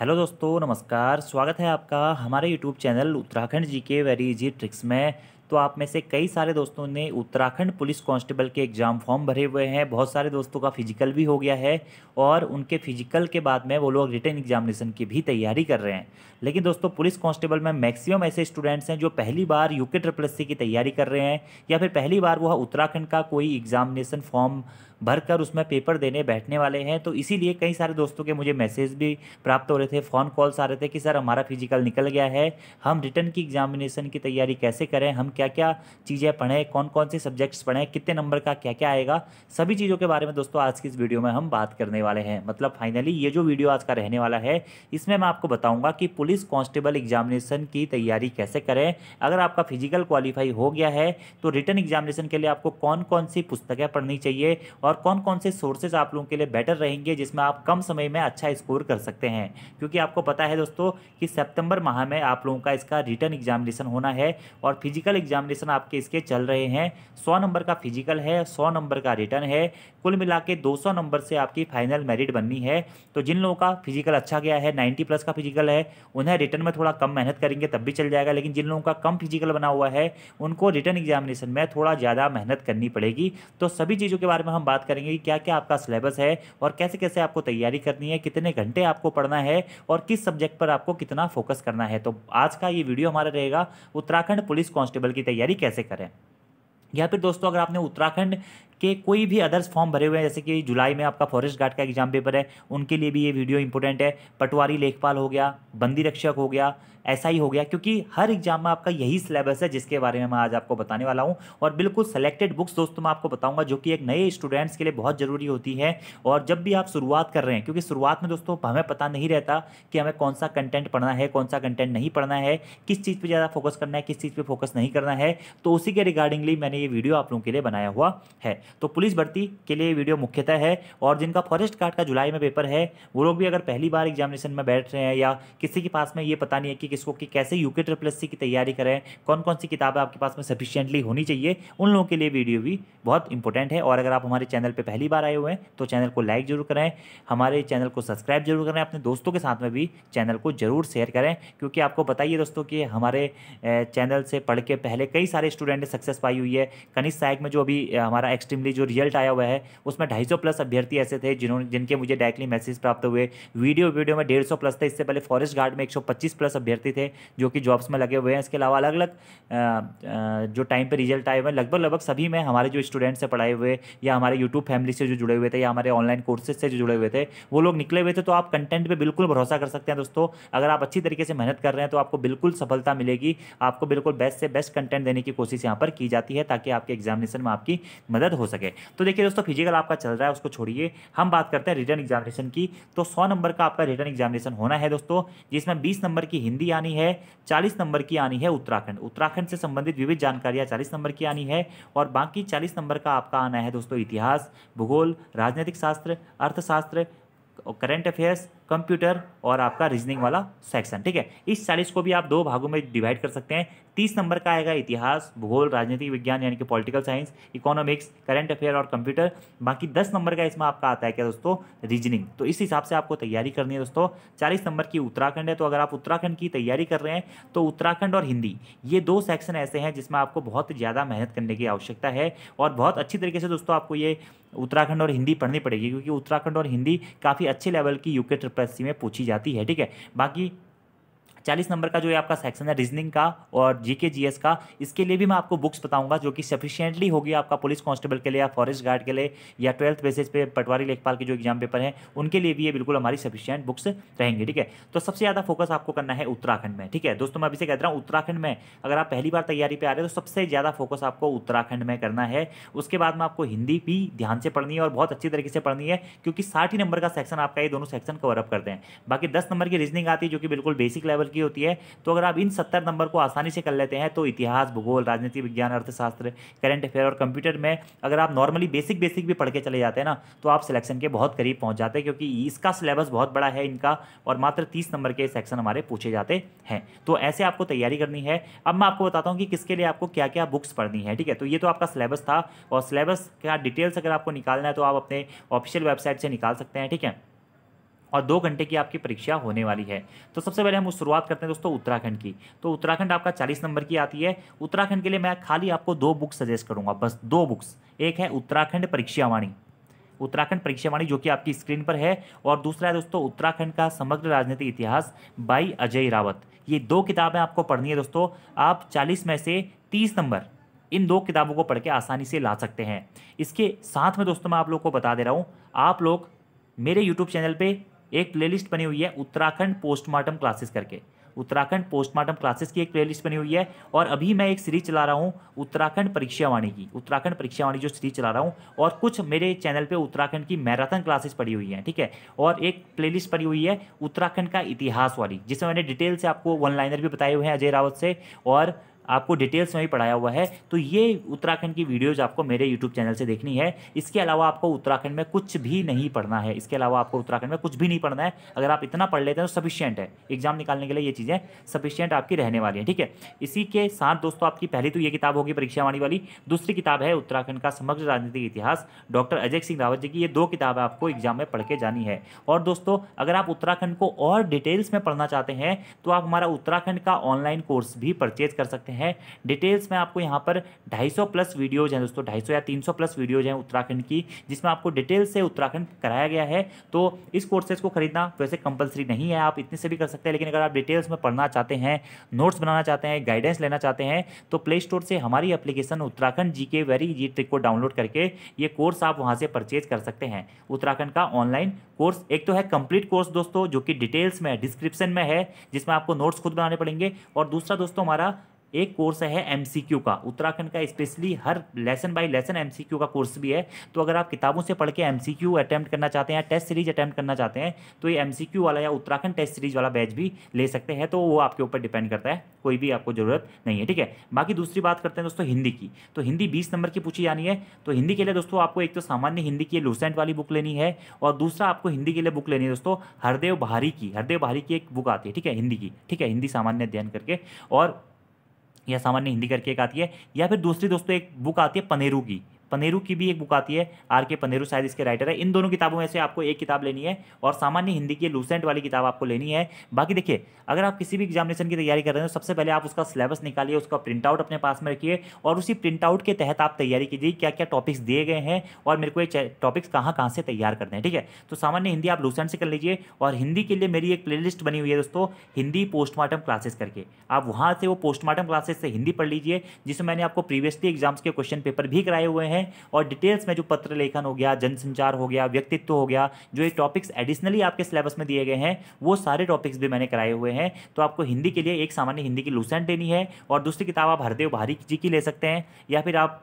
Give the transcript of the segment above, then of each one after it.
hello दोस्तों नमस्कार स्वागत है आपका हमारे यूट्यूब चैनल उत्तराखंड जी के वेरी इजी ट्रिक्स में तो आप में से कई सारे दोस्तों ने उत्तराखंड पुलिस कांस्टेबल के एग्ज़ाम फॉर्म भरे हुए हैं बहुत सारे दोस्तों का फिजिकल भी हो गया है और उनके फिजिकल के बाद में वो लोग रिटर्न एग्जामिनेशन की भी तैयारी कर रहे हैं लेकिन दोस्तों पुलिस कांस्टेबल में मैक्सिमम ऐसे स्टूडेंट्स हैं जो पहली बार यूके ट्रिपल सी की तैयारी कर रहे हैं या फिर पहली बार वह उत्तराखंड का कोई एग्जामिनेशन फॉर्म भरकर उसमें पेपर देने बैठने वाले हैं तो इसीलिए कई सारे दोस्तों के मुझे मैसेज भी प्राप्त हो रहे थे फ़ोन कॉल्स आ रहे थे कि सर हमारा फिजिकल निकल गया है हम रिटर्न की एग्जामिनेशन की तैयारी कैसे करें हम क्या क्या चीज़ें पढ़ें कौन कौन से सब्जेक्ट्स पढ़ें कितने नंबर का क्या क्या आएगा सभी चीज़ों के बारे में दोस्तों आज की इस वीडियो में हम बात करने वाले हैं मतलब फाइनली ये जो वीडियो आज का रहने वाला है इसमें मैं आपको बताऊँगा कि पुलिस कॉन्स्टेबल एग्जामिनेशन की तैयारी कैसे करें अगर आपका फिजिकल क्वालिफाई हो गया है तो रिटर्न एग्जामिनेशन के लिए आपको कौन कौन सी पुस्तकें पढ़नी चाहिए और कौन कौन से सोर्सेज आप लोगों के लिए बेटर रहेंगे जिसमें आप कम समय में अच्छा स्कोर कर सकते हैं क्योंकि आपको पता है दोस्तों कि सितंबर माह में आप लोगों का इसका रिटर्न एग्जामिनेशन होना है और फिजिकल एग्जामिनेशन आपके इसके चल रहे हैं सौ नंबर का फिजिकल है सौ नंबर का रिटर्न है कुल मिला के दो सौ नंबर से आपकी फाइनल मेरिट बननी है तो जिन लोगों का फिजिकल अच्छा गया है नाइन्टी प्लस का फिजिकल है उन्हें रिटर्न में थोड़ा कम मेहनत करेंगे तब भी चल जाएगा लेकिन जिन लोगों का कम फिजिकल बना हुआ है उनको रिटर्न एग्जामिनेशन में थोड़ा ज़्यादा मेहनत करनी पड़ेगी तो सभी चीज़ों के बारे में हम बात करेंगे कि क्या क्या आपका सिलेबस है और कैसे कैसे आपको तैयारी करनी है कितने घंटे आपको पढ़ना है और किस सब्जेक्ट पर आपको कितना फोकस करना है तो आज का ये वीडियो हमारा रहेगा उत्तराखंड पुलिस कांस्टेबल के की तैयारी कैसे करें या फिर दोस्तों अगर आपने उत्तराखंड के कोई भी अदर्स फॉर्म भरे हुए हैं जैसे कि जुलाई में आपका फॉरेस्ट गार्ड का एग्जाम पेपर है उनके लिए भी ये वीडियो इंपॉर्टेंट है पटवारी लेखपाल हो गया बंदी रक्षक हो गया ऐसा ही हो गया क्योंकि हर एग्जाम में आपका यही सिलेबस है जिसके बारे में मैं आज आपको बताने वाला हूँ और बिल्कुल सेलेक्टेड बुक्स दोस्तों मैं आपको बताऊँगा जो कि एक नए स्टूडेंट्स के लिए बहुत ज़रूरी होती है और जब भी आप शुरुआत कर रहे हैं क्योंकि शुरुआत में दोस्तों हमें पता नहीं रहता कि हमें कौन सा कंटेंट पढ़ना है कौन सा कंटेंट नहीं पढ़ना है किस चीज़ पर ज़्यादा फोकस करना है किस चीज़ पर फोकस नहीं करना है तो उसी के रिगार्डिंगली मैंने ये वीडियो आप लोगों के लिए बनाया हुआ है तो पुलिस भर्ती के लिए वीडियो मुख्यतः है और जिनका फॉरेस्ट गार्ड का जुलाई में पेपर है वो लोग भी अगर पहली बार एग्जामिनेशन में बैठ रहे हैं या किसी के पास में ये पता नहीं है कि किसको कि कैसे यू के ट्रिपल की तैयारी करें कौन कौन सी किताबें आपके पास में सफिशियंटली होनी चाहिए उन लोगों के लिए वीडियो भी बहुत इंपॉर्टेंट है और अगर आप हमारे चैनल पर पहली बार आए हुए हैं तो चैनल को लाइक जरूर करें हमारे चैनल को सब्सक्राइब जरूर करें अपने दोस्तों के साथ में भी चैनल को जरूर शेयर करें क्योंकि आपको बताइए दोस्तों कि हमारे चैनल से पढ़ के पहले कई सारे स्टूडेंट ने सक्सेस पाई हुई है कनिष्ठ साइक में जो अभी हमारा एक्सट्रीम रिसेंटली जो रिजल्ट आया हुआ है उसमें ढाई प्लस अभ्यर्थी ऐसे थे जिन्होंने जिनके मुझे डायरेक्टली मैसेज प्राप्त हुए वीडियो वीडियो में डेढ़ प्लस थे इससे पहले फॉरेस्ट गार्ड में एक प्लस अभ्यर्थी थे जो कि जॉब्स में लगे हुए हैं इसके अलावा अलग अलग जो टाइम पर रिजल्ट आए हुए लगभग लगभग सभी में हमारे जो स्टूडेंट्स से पढ़ाए हुए या हमारे यूट्यूब फैमिली से जो जुड़े हुए थे या हमारे ऑनलाइन कोर्सेज से जो जुड़े हुए थे वो लोग निकले हुए थे तो आप कंटेंट पर बिल्कुल भरोसा कर सकते हैं दोस्तों अगर आप अच्छी तरीके से मेहनत कर रहे हैं तो आपको बिल्कुल सफलता मिलेगी आपको बिल्कुल बेस्ट से बेस्ट कंटेंट देने की कोशिश यहाँ पर की जाती है ताकि आपके एग्जामिनेशन में आपकी मदद हो सके तो देखिए दोस्तों फिजिकल आपका चल रहा है उसको छोड़िए हम बात करते हैं रिटर्न एग्जामिनेशन की तो सौ नंबर का आपका रिटर्न एग्जामिनेशन होना है दोस्तों जिसमें बीस नंबर की हिंदी आनी है चालीस नंबर की आनी है उत्तराखंड उत्तराखंड से संबंधित विविध जानकारियाँ चालीस नंबर की आनी है और बाकी चालीस नंबर का आपका आना है दोस्तों इतिहास भूगोल राजनीतिक शास्त्र अर्थशास्त्र करंट अफेयर्स कंप्यूटर और आपका रीजनिंग वाला सेक्शन ठीक है इस चालीस को भी आप दो भागों में डिवाइड कर सकते हैं तीस नंबर का आएगा इतिहास भूगोल राजनीतिक विज्ञान यानी कि political science economics current affair और कंप्यूटर बाकी दस नंबर का इसमें आपका आता है क्या दोस्तों रीजनिंग तो इस हिसाब से आपको तैयारी करनी है दोस्तों चालीस नंबर की उत्तराखंड है तो अगर आप उत्तराखंड की तैयारी कर रहे हैं तो उत्तराखंड और हिंदी ये दो सेक्शन ऐसे हैं जिसमें आपको बहुत ज़्यादा मेहनत करने की आवश्यकता है और बहुत अच्छी तरीके से दोस्तों आपको ये उत्तराखंड और हिंदी पढ़नी पड़ेगी क्योंकि उत्तराखंड और हिंदी काफ़ी अच्छे लेवल की यूके ट्रिपल पीएससी में पूछी जाती है ठीक है बाकी चालीस नंबर का जो आपका सेक्शन है रीजनिंग का और जीके जीएस का इसके लिए भी मैं आपको बुक्स बताऊंगा जो कि सफिशियंटली होगी आपका पुलिस कांस्टेबल के लिए या फॉरेस्ट गार्ड के लिए या ट्वेल्थ बेसिस पे पटवारी लेखपाल के जो एग्जाम पेपर हैं उनके लिए भी ये बिल्कुल हमारी सफिशियंट बुक्स रहेंगी ठीक है तो सबसे ज़्यादा फोकस आपको करना है उत्तराखंड में ठीक है दोस्तों मैं अभी से कहता हूँ उत्तराखंड में अगर आप पहली बार तैयारी पर आ रहे हो तो सबसे ज़्यादा फोकस आपको उत्तराखंड में करना है उसके बाद में आपको हिंदी भी ध्यान से पढ़नी है और बहुत अच्छी तरीके से पढ़नी है क्योंकि साठ ही नंबर का सेक्शन आपका ये दोनों सेक्शन कवर अप करते हैं बाकी दस नंबर की रीजनिंग आती है जो कि बिल्कुल बेसिक लेवल की होती है तो अगर आप इन सत्तर नंबर को आसानी से कर लेते हैं तो इतिहास भूगोल राजनीति विज्ञान अर्थशास्त्र करंट अफेयर और कंप्यूटर में अगर आप नॉर्मली बेसिक बेसिक भी पढ़ के चले जाते हैं ना तो आप सिलेक्शन के बहुत करीब पहुँच जाते हैं क्योंकि इसका सिलेबस बहुत बड़ा है इनका और मात्र तीस नंबर के सेक्शन हमारे पूछे जाते हैं तो ऐसे आपको तैयारी करनी है अब मैं आपको बताता हूँ कि किसके लिए आपको क्या क्या बुक्स पढ़नी है ठीक है तो ये तो आपका सिलेबस था और सिलेबस का डिटेल्स अगर आपको निकालना है तो आप अपने ऑफिशियल वेबसाइट से निकाल सकते हैं ठीक है और दो घंटे की आपकी परीक्षा होने वाली है तो सबसे पहले हम शुरुआत करते हैं दोस्तों उत्तराखंड की तो उत्तराखंड आपका चालीस नंबर की आती है उत्तराखंड के लिए मैं खाली आपको दो बुक्स सजेस्ट करूँगा बस दो बुक्स एक है उत्तराखंड परीक्षावाणी उत्तराखंड परीक्षावाणी जो कि आपकी स्क्रीन पर है और दूसरा है दोस्तों उत्तराखंड का समग्र राजनीतिक इतिहास बाई अजय रावत ये दो किताबें आपको पढ़नी है दोस्तों आप चालीस में से तीस नंबर इन दो किताबों को पढ़ के आसानी से ला सकते हैं इसके साथ में दोस्तों मैं आप लोग को बता दे रहा हूँ आप लोग मेरे यूट्यूब चैनल पे एक प्लेलिस्ट बनी हुई है उत्तराखंड पोस्टमार्टम क्लासेस करके उत्तराखंड पोस्टमार्टम क्लासेस की एक प्लेलिस्ट बनी हुई है और अभी मैं एक सीरीज चला रहा हूँ उत्तराखंड परीक्षावाणी की उत्तराखंड परीक्षावाणी जो सीरीज चला रहा हूँ और कुछ मेरे चैनल पे उत्तराखंड की मैराथन क्लासेस पड़ी हुई हैं ठीक है और एक प्लेलिस्ट पड़ी हुई है उत्तराखंड का इतिहास वाली जिसमें मैंने डिटेल से आपको वन लाइनर भी बताए हुए हैं अजय रावत से और आपको डिटेल्स में भी पढ़ाया हुआ है तो ये उत्तराखंड की वीडियोज़ आपको मेरे यूट्यूब चैनल से देखनी है इसके अलावा आपको उत्तराखंड में कुछ भी नहीं पढ़ना है इसके अलावा आपको उत्तराखंड में कुछ भी नहीं पढ़ना है अगर आप इतना पढ़ लेते हैं तो सफिशियंट है एग्जाम निकालने के लिए ये चीज़ें सफिशियंट आपकी रहने वाली हैं ठीक है इसी के साथ दोस्तों आपकी पहली तो ये किताब होगी परीक्षावाणी वाली दूसरी किताब है उत्तराखंड का समग्र राजनीतिक इतिहास डॉक्टर अजय सिंह रावत जी की ये दो किताबें आपको एग्जाम में पढ़ के जानी है और दोस्तों अगर आप उत्तराखंड को और डिटेल्स में पढ़ना चाहते हैं तो आप हमारा उत्तराखंड का ऑनलाइन कोर्स भी परचेज कर सकते हैं सकते हैं डिटेल्स में आपको यहाँ पर 250 प्लस वीडियोज़ हैं दोस्तों 250 या 300 प्लस वीडियोज़ हैं उत्तराखंड की जिसमें आपको डिटेल से उत्तराखंड कराया गया है तो इस कोर्सेज को खरीदना वैसे कंपलसरी नहीं है आप इतने से भी कर सकते हैं लेकिन अगर आप डिटेल्स में पढ़ना चाहते हैं नोट्स बनाना चाहते हैं गाइडेंस लेना चाहते हैं तो प्ले स्टोर से हमारी एप्लीकेशन उत्तराखंड जी वेरी जी ट्रिक को डाउनलोड करके ये कोर्स आप वहाँ से परचेज कर सकते हैं उत्तराखंड का ऑनलाइन कोर्स एक तो है कंप्लीट कोर्स दोस्तों जो कि डिटेल्स में डिस्क्रिप्शन में है जिसमें आपको नोट्स खुद बनाने पड़ेंगे और दूसरा दोस्तों हमारा एक कोर्स है एम का उत्तराखंड का स्पेशली हर लेसन बाय लेसन एम का कोर्स भी है तो अगर आप किताबों से पढ़ के एम क्यू अटैम्प्ट करना चाहते हैं या टेस्ट सीरीज अटैम्प्ट करना चाहते हैं तो ये एम वाला या उत्तराखंड टेस्ट सीरीज वाला बैच भी ले सकते हैं तो वो आपके ऊपर डिपेंड करता है कोई भी आपको ज़रूरत नहीं है ठीक है बाकी दूसरी बात करते हैं दोस्तों हिंदी की तो हिंदी बीस नंबर की पूछी जानी है तो हिंदी के लिए दोस्तों आपको एक तो सामान्य हिंदी की लूसेंट वाली बुक लेनी है और दूसरा आपको हिंदी के लिए बुक लेनी है दोस्तों हरदेव भारी की हरदेव भारी की एक बुक आती है ठीक है हिंदी की ठीक है हिंदी सामान्य अध्ययन करके और या सामान्य हिंदी करके एक आती है या फिर दूसरी दोस्तों एक बुक आती है पनेरू की पनेरू की भी एक बुक आती है आर के पनेरू शायद इसके राइटर है इन दोनों किताबों में से आपको एक किताब लेनी है और सामान्य हिंदी की लूसेंट वाली किताब आपको लेनी है बाकी देखिए अगर आप किसी भी एग्जामिनेशन की तैयारी कर रहे हैं तो सबसे पहले आप उसका सिलेबस निकालिए उसका प्रिंट आउट अपने पास में रखिए और उसी प्रिंट आउट के तहत आप तैयारी कीजिए क्या क्या टॉपिक्स दिए गए हैं और मेरे को ये टॉपिक्स कहाँ कहाँ से तैयार करने हैं ठीक है तो सामान्य हिंदी आप लूसेंट से कर लीजिए और हिंदी के लिए मेरी एक प्लेलिस्ट बनी हुई है दोस्तों हिंदी पोस्टमार्टम क्लासेस करके आप वहाँ से वो पोस्टमार्टम क्लासेस से हिंदी पढ़ लीजिए जिसमें मैंने आपको प्रीवियसली एग्जाम्स के क्वेश्चन पेपर भी कराए हुए हैं हैं और डिटेल्स में जो पत्र लेखन हो गया जनसंचार हो गया व्यक्तित्व हो गया जो ये टॉपिक्स एडिशनली आपके सिलेबस में दिए गए हैं वो सारे टॉपिक्स भी मैंने कराए हुए हैं तो आपको हिंदी के लिए एक सामान्य हिंदी की लूसेंट देनी है और दूसरी किताब आप हरदेव भारी जी की ले सकते हैं या फिर आप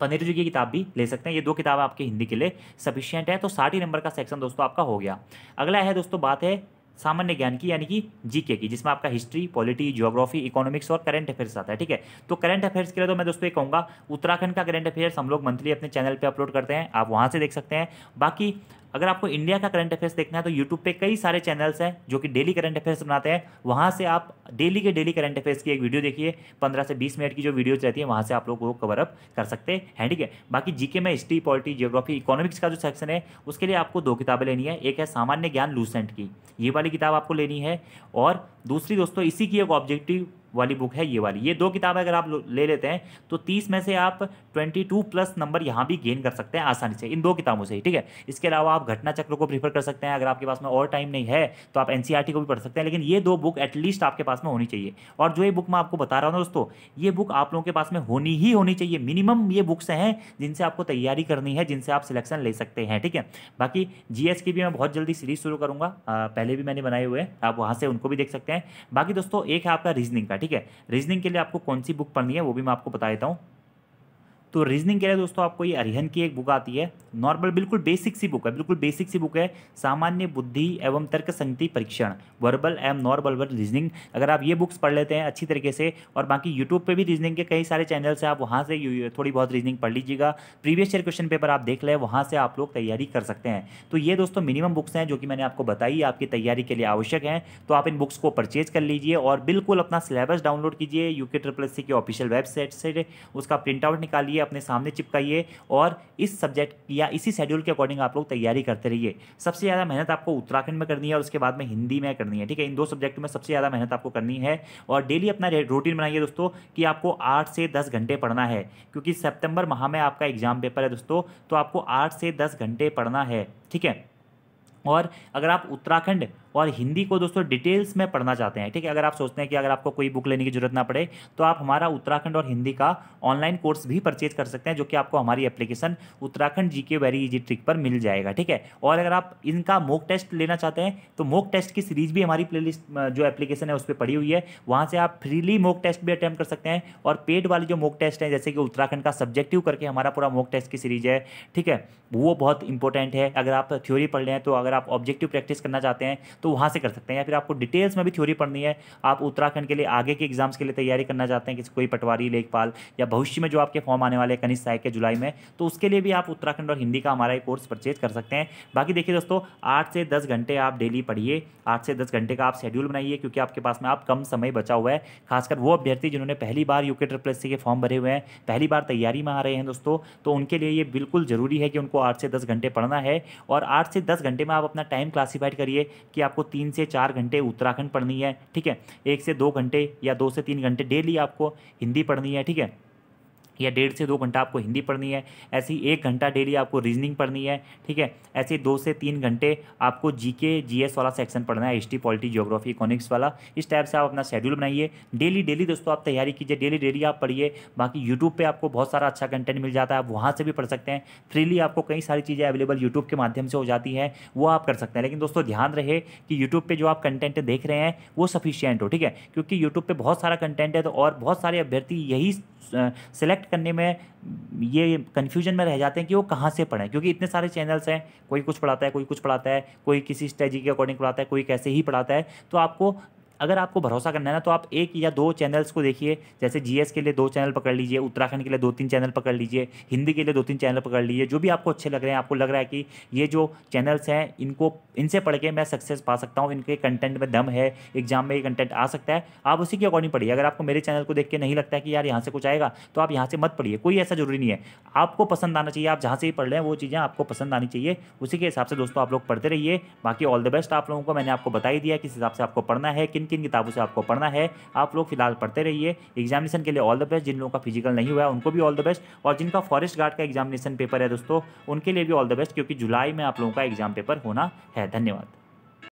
पनीर जी की किताब भी ले सकते हैं ये दो किताब आपके हिंदी के लिए सफिशियंट है तो साठ ही नंबर का सेक्शन दोस्तों आपका हो गया अगला है दोस्तों बात है सामान्य ज्ञान की यानी कि जीके की जिसमें आपका हिस्ट्री पॉलिटी ज्योग्राफी इकोनॉमिक्स और करंट अफेयर्स आता है ठीक है तो करंट अफेयर्स के लिए तो मैं दोस्तों ये कहूँगा उत्तराखंड का करंट अफेयर्स हम लोग मंथली अपने चैनल पर अपलोड करते हैं आप वहाँ से देख सकते हैं बाकी अगर आपको इंडिया का करंट अफेयर्स देखना है तो यूट्यूब पे कई सारे चैनल्स हैं जो कि डेली करंट अफेयर्स बनाते हैं वहाँ से आप डेली के डेली करंट अफेयर्स की एक वीडियो देखिए पंद्रह से बीस मिनट की जो वीडियोज रहती है वहाँ से आप लोग वो कवरअप कर सकते हैं ठीक है बाकी जीके में हिस्ट्री पॉलिटी जियोग्राफी इकोनॉमिक्स का जो सेक्शन है उसके लिए आपको दो किताबें लेनी है एक है सामान्य ज्ञान लूसेंट की ये वाली किताब आपको लेनी है और दूसरी दोस्तों इसी की एक ऑब्जेक्टिव वाली बुक है ये वाली ये दो किताब अगर आप ले लेते हैं तो तीस में से आप ट्वेंटी टू प्लस नंबर यहाँ भी गेन कर सकते हैं आसानी से इन दो किताबों से ही ठीक है इसके अलावा आप घटना चक्र को प्रीफर कर सकते हैं अगर आपके पास में और टाइम नहीं है तो आप एन e को भी पढ़ सकते हैं लेकिन ये दो बुक एटलीस्ट आपके पास में होनी चाहिए और जो ये बुक मैं आपको बता रहा हूँ दोस्तों ये बुक आप लोगों के पास में होनी ही होनी चाहिए मिनिमम ये बुक्स हैं जिनसे आपको तैयारी करनी है जिनसे आप सिलेक्शन ले सकते हैं ठीक है बाकी जीएस की भी मैं बहुत जल्दी सीरीज शुरू करूँगा पहले भी मैंने बनाए हुए हैं आप वहाँ से उनको भी देख सकते हैं बाकी दोस्तों एक है आपका रीजनिंग का ठीक ठीक है रीजनिंग के लिए आपको कौन सी बुक पढ़नी है वो भी मैं आपको बता देता हूँ तो रीजनिंग कह रहे हैं दोस्तों आपको ये अरिहन की एक बुक आती है नॉर्मल बिल्कुल बेसिक सी बुक है बिल्कुल बेसिक सी बुक है सामान्य बुद्धि एवं तर्क संगति परीक्षण वर्बल एवं नॉर्बल वर्ड रीजनिंग अगर आप ये बुक्स पढ़ लेते हैं अच्छी तरीके से और बाकी यूट्यूब पे भी रीजनिंग के कई सारे चैनल्स हैं आप वहाँ से थोड़ी बहुत रीजनिंग पढ़ लीजिएगा प्रीवियस ईयर क्वेश्चन पेपर आप देख लें वहाँ से आप लोग तैयारी कर सकते हैं तो ये दोस्तों मिनिमम बुक्स हैं जो कि मैंने आपको बताई आपकी तैयारी के लिए आवश्यक हैं तो आप इन बुक्स को परचेज कर लीजिए और बिल्कुल अपना सिलेबस डाउनलोड कीजिए यू के ट्रिपल सी की ऑफिशियल वेबसाइट से उसका प्रिंट आउट निकालिए बनाइए अपने सामने चिपकाइए और इस सब्जेक्ट या इसी शेड्यूल के अकॉर्डिंग आप लोग तैयारी करते रहिए सबसे ज़्यादा मेहनत आपको उत्तराखंड में करनी है और उसके बाद में हिंदी में करनी है ठीक है इन दो सब्जेक्ट में सबसे ज़्यादा मेहनत आपको करनी है और डेली अपना रूटीन बनाइए दोस्तों कि आपको आठ से दस घंटे पढ़ना है क्योंकि सेप्टेम्बर माह में आपका एग्जाम पेपर है दोस्तों तो आपको आठ से दस घंटे पढ़ना है ठीक है और अगर आप उत्तराखंड और हिंदी को दोस्तों डिटेल्स में पढ़ना चाहते हैं ठीक है अगर आप सोचते हैं कि अगर आपको कोई बुक लेने की जरूरत ना पड़े तो आप हमारा उत्तराखंड और हिंदी का ऑनलाइन कोर्स भी परचेज कर सकते हैं जो कि आपको हमारी एप्लीकेशन उत्तराखंड जी के वेरी इजी ट्रिक पर मिल जाएगा ठीक है और अगर आप इनका मोक टेस्ट लेना चाहते हैं तो मोक टेस्ट की सीरीज भी हमारी प्लेलिस्ट जो एप्लीकेशन है उस पर पड़ी हुई है वहाँ से आप फ्रीली मोक टेस्ट भी अटैम्प्ट कर सकते हैं और पेड वाली जो मोक टेस्ट है जैसे कि उत्तराखंड का सब्जेक्टिव करके हमारा पूरा मोक टेस्ट की सीरीज है ठीक है वो बहुत इंपॉर्टेंट है अगर आप थ्योरी पढ़ रहे हैं तो अगर आप ऑब्जेक्टिव प्रैक्टिस करना चाहते हैं तो तो वहाँ से कर सकते हैं या फिर आपको डिटेल्स में भी थ्योरी पढ़नी है आप उत्तराखंड के लिए आगे के एग्जाम्स के लिए तैयारी करना चाहते हैं किसी कोई पटवारी लेखपाल या भविष्य में जो आपके फॉर्म आने वाले हैं कनिष्ठ सहायक के जुलाई में तो उसके लिए भी आप उत्तराखंड और हिंदी का हमारा कोर्स परचेज कर सकते हैं बाकी देखिए दोस्तों आठ से दस घंटे आप डेली पढ़िए आठ से दस घंटे का आप शेड्यूल बनाइए क्योंकि आपके पास में आप कम समय बचा हुआ है खासकर वो अभ्यर्थी जिन्होंने पहली बार यूके ट्रिपल एस के फॉर्म भरे हुए हैं पहली बार तैयारी में आ रहे हैं दोस्तों तो उनके लिए ये बिल्कुल ज़रूरी है कि उनको आठ से दस घंटे पढ़ना है और आठ से दस घंटे में आप अपना टाइम क्लासीफाइड करिए कि आप आपको तीन से चार घंटे उत्तराखंड पढ़नी है ठीक है एक से दो घंटे या दो से तीन घंटे डेली आपको हिंदी पढ़नी है ठीक है या डेढ़ से दो घंटा आपको हिंदी पढ़नी है ऐसी एक घंटा डेली आपको रीजनिंग पढ़नी है ठीक है ऐसे दो से तीन घंटे आपको जीके जीएस वाला सेक्शन पढ़ना है हिस्ट्री पॉलिटी ज्योग्राफी इकोनॉमिक्स वाला इस टाइप से आप अपना शेड्यूल बनाइए डेली डेली दोस्तों आप तैयारी कीजिए डेली डेली आप पढ़िए बाकी यूट्यूब पर आपको बहुत सारा अच्छा कंटेंट मिल जाता है आप वहाँ से भी पढ़ सकते हैं फ्रीली आपको कई सारी चीज़ें अवेलेबल यूट्यूब के माध्यम से हो जाती है वो आप कर सकते हैं लेकिन दोस्तों ध्यान रहे कि यूट्यूब पर जो आप कंटेंट देख रहे हैं वो सफिशियंट हो ठीक है क्योंकि यूट्यूब पर बहुत सारा कंटेंट है तो और बहुत सारे अभ्यर्थी यही सेलेक्ट सेलेक्ट करने में ये कन्फ्यूजन में रह जाते हैं कि वो कहाँ से पढ़ें क्योंकि इतने सारे चैनल्स हैं कोई कुछ पढ़ाता है कोई कुछ पढ़ाता है कोई किसी स्ट्रेजी के अकॉर्डिंग पढ़ाता है कोई कैसे ही पढ़ाता है तो आपको अगर आपको भरोसा करना है ना तो आप एक या दो चैनल्स को देखिए जैसे जीएस के लिए दो चैनल पकड़ लीजिए उत्तराखंड के लिए दो तीन चैनल पकड़ लीजिए हिंदी के लिए दो तीन चैनल पकड़ लीजिए जो भी आपको अच्छे लग रहे हैं आपको लग रहा है कि ये जो चैनल्स हैं इनको इनसे पढ़ के मैं सक्सेस पा सकता हूँ इनके कंटेंट में दम है एग्जाम में ये कंटेंट आ सकता है आप उसी के अकॉर्डिंग पढ़िए अगर आपको मेरे चैनल को देख के नहीं लगता है कि यार यहाँ से कुछ आएगा तो आप यहाँ से मत पढ़िए कोई ऐसा जरूरी नहीं है आपको पसंद आना चाहिए आप जहाँ से ही पढ़ रहे हैं वो चीज़ें आपको पसंद आनी चाहिए उसी के हिसाब से दोस्तों आप लोग पढ़ते रहिए बाकी ऑल द बेस्ट आप लोगों को मैंने आपको बता ही दिया किस हिसाब से आपको पढ़ना है किन किन किन किताबों से आपको पढ़ना है आप लोग फिलहाल पढ़ते रहिए एग्जामिनेशन के लिए ऑल द बेस्ट जिन लोगों का फिजिकल नहीं हुआ है उनको भी ऑल द बेस्ट और जिनका फॉरेस्ट गार्ड का एग्जामिनेशन पेपर है दोस्तों उनके लिए भी ऑल द बेस्ट क्योंकि जुलाई में आप लोगों का एग्जाम पेपर होना है धन्यवाद